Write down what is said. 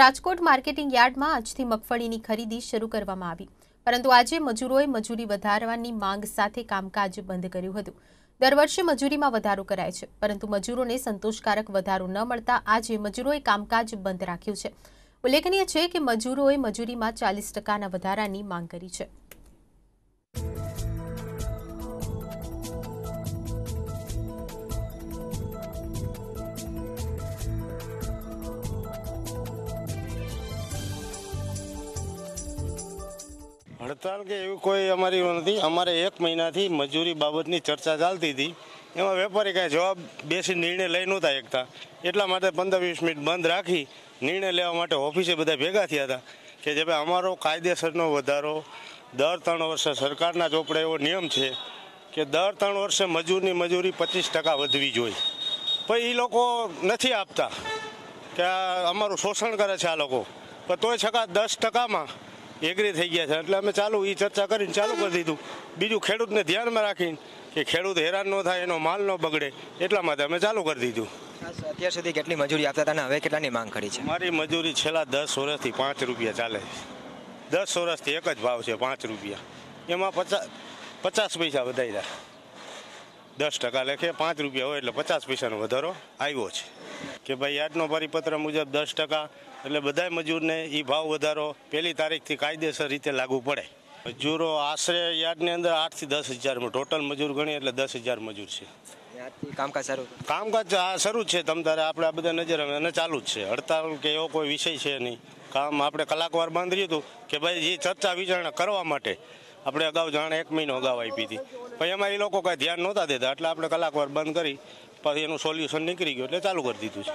Rajkot marketing યાર્ડમાં આજથી મગફળીની ખરીદી શરૂ કરવામાં આવી પરંતુ આજે મજૂરોએ મજૂરી વધારવાની માંગ સાથે કામકાજ બંધ કર્યું હતું દર વર્ષે મજૂરીમાં વધારો કરાય છે પરંતુ મજૂરોને સંતોષકારક વધારો ન મળતા આજે મજૂરોએ કામકાજ બંધ રાખ્યું છે ઉલ્લેખનીય છે કે મજૂરોએ મજૂરીમાં ચાલીસ ટકાના વધારાની માંગ કરી છે હડતાલ કે એવું કોઈ અમારી નથી અમારે એક મહિનાથી મજૂરી બાબતની ચર્ચા ચાલતી હતી એમાં વેપારી કાંઈ જવાબ બેસી નિર્ણય લઈ નહોતા એકતા એટલા માટે પંદર વીસ મિનિટ બંધ રાખી નિર્ણય લેવા માટે ઓફિસે બધા ભેગા થયા હતા કે જે ભાઈ અમારો કાયદેસરનો વધારો દર ત્રણ વર્ષે સરકારના ચોપડે એવો નિયમ છે કે દર ત્રણ વર્ષે મજૂરની મજૂરી પચીસ ટકા વધવી જોઈએ પણ એ લોકો નથી આપતા કે અમારું શોષણ કરે છે આ લોકો પણ તોય છકા દસ ટકામાં એગ્રી થઈ ગયા છે એટલે અમે ચાલુ એ ચર્ચા કરીને ચાલુ કરી દીધું બીજું ખેડૂતને ધ્યાનમાં રાખીને કે ખેડૂત હેરાન ન થાય એનો માલ ન બગડે એટલા માટે અમે ચાલુ કરી દીધું અત્યાર સુધી કેટલી મજૂરી આપતા હતા હવે કેટલાની માંગ કરી છે મારી મજૂરી છેલ્લા દસ વર્ષથી પાંચ રૂપિયા ચાલે દસ વર્ષથી એક જ ભાવ છે પાંચ રૂપિયા એમાં પચાસ પચાસ પૈસા વધાર્યા દસ ટકા લેખે પાંચ રૂપિયા હોય એટલે પચાસ પૈસાનો વધારો આવ્યો છે કે ભાઈ યાદનો પરિપત્ર મુજબ દસ ટકા એટલે બધા મજૂરને એ ભાવ વધારો પહેલી તારીખથી કાયદેસર રીતે લાગુ પડે મજૂરો આશરે યાર્ડની અંદર આઠથી દસ હજારમાં ટોટલ મજૂર ગણીએ એટલે દસ હજાર મજૂર છે કામકાજ શરૂ કામકાજ શરૂ છે તમ તારે આપણે આ બધા નજર અને ચાલુ જ છે હડતાલ કે એવો કોઈ વિષય છે નહીં કામ આપણે કલાકવાર બાંધ્યું હતું કે ભાઈ એ ચર્ચા વિચારણા કરવા માટે આપણે અગાઉ જાણે એક મહિનો અગાઉ આપી હતી પછી એમાં એ લોકો કાંઈ ધ્યાન નહોતા દેતા એટલે આપણે કલાકવાર બંધ કરી પછી એનું સોલ્યુશન નીકળી ગયું એટલે ચાલુ કરી દીધું છે